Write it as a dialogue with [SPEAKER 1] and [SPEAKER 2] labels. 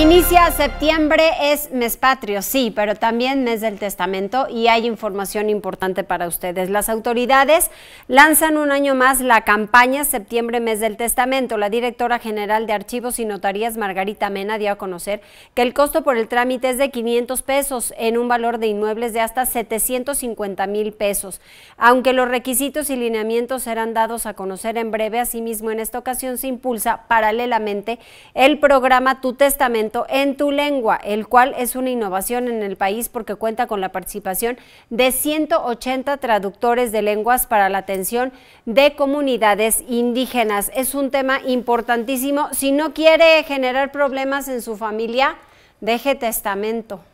[SPEAKER 1] Inicia septiembre, es mes patrio, sí, pero también mes del testamento y hay información importante para ustedes. Las autoridades lanzan un año más la campaña Septiembre, mes del testamento. La directora general de Archivos y Notarías, Margarita Mena, dio a conocer que el costo por el trámite es de 500 pesos en un valor de inmuebles de hasta 750 mil pesos. Aunque los requisitos y lineamientos serán dados a conocer en breve, asimismo en esta ocasión se impulsa paralelamente el programa Tu Testamento en tu lengua, el cual es una innovación en el país porque cuenta con la participación de 180 traductores de lenguas para la atención de comunidades indígenas. Es un tema importantísimo. Si no quiere generar problemas en su familia, deje testamento.